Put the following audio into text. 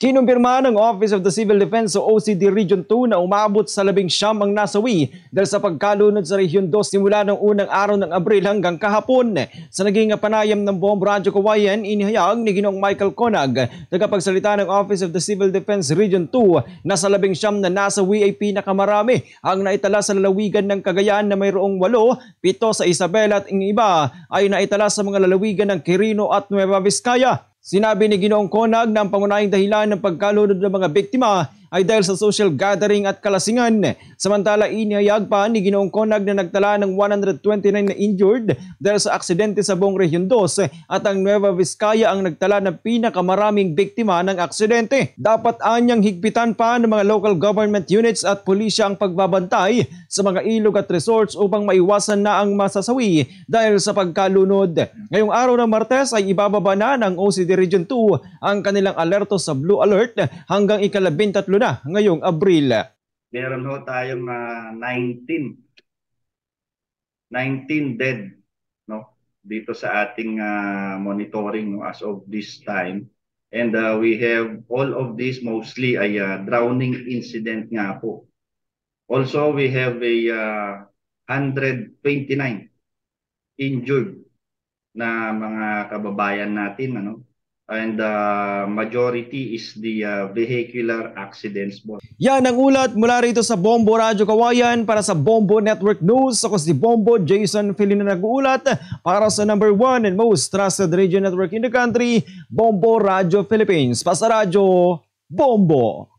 Kinumpirma ng Office of the Civil Defense o OCD Region 2 na umabot sa labing siyam ang nasawi dahil sa pagkalunod sa Region 2 simula ng unang araw ng Abril hanggang kahapon. Sa naging panayam ng buong Radyo Kawayan, inihayag ni Ginong Michael Conag, tagapagsalita ng Office of the Civil Defense Region 2, na sa labing siyam na nasawi ay pinakamarami ang naitala sa lalawigan ng Cagayan na mayroong walo, pito sa Isabela at ang iba ay naitala sa mga lalawigan ng Quirino at Nueva Vizcaya. Sinabi ni Ginoong Konag na ang pangunahing dahilan ng pagkalunod ng mga biktima ay dahil sa social gathering at kalasingan. Samantala, inihayag pa ni Ginoong Konag na nagtala ng 129 na injured dahil sa aksidente sa buong Region 2 at ang Nueva Vizcaya ang nagtala ng pinakamaraming biktima ng aksidente. Dapat anyang higpitan pa ng mga local government units at pulisya ang pagbabantay sa mga ilog at resorts upang maiwasan na ang masasawi dahil sa pagkalunod. Ngayong araw ng Martes ay ibababa na ng OCD Region 2 ang kanilang alerto sa Blue Alert hanggang ikalabintatlo na ngayong Abril. Meron ho tayong uh, 19 19 dead no dito sa ating uh, monitoring no, as of this time and uh, we have all of these mostly ay uh, drowning incident nga po. Also we have a uh, 129 injured na mga kababayan natin ano and uh, majority is the uh, vehicular accidents Yan ang ulat mula rito sa Bombo Radio Kawayan para sa Bombo Network News. Ako si Bombo Jason Filino na nag-uulat para sa number one and most trusted radio network in the country, Bombo Radio Philippines. Pasa Radio, Bombo!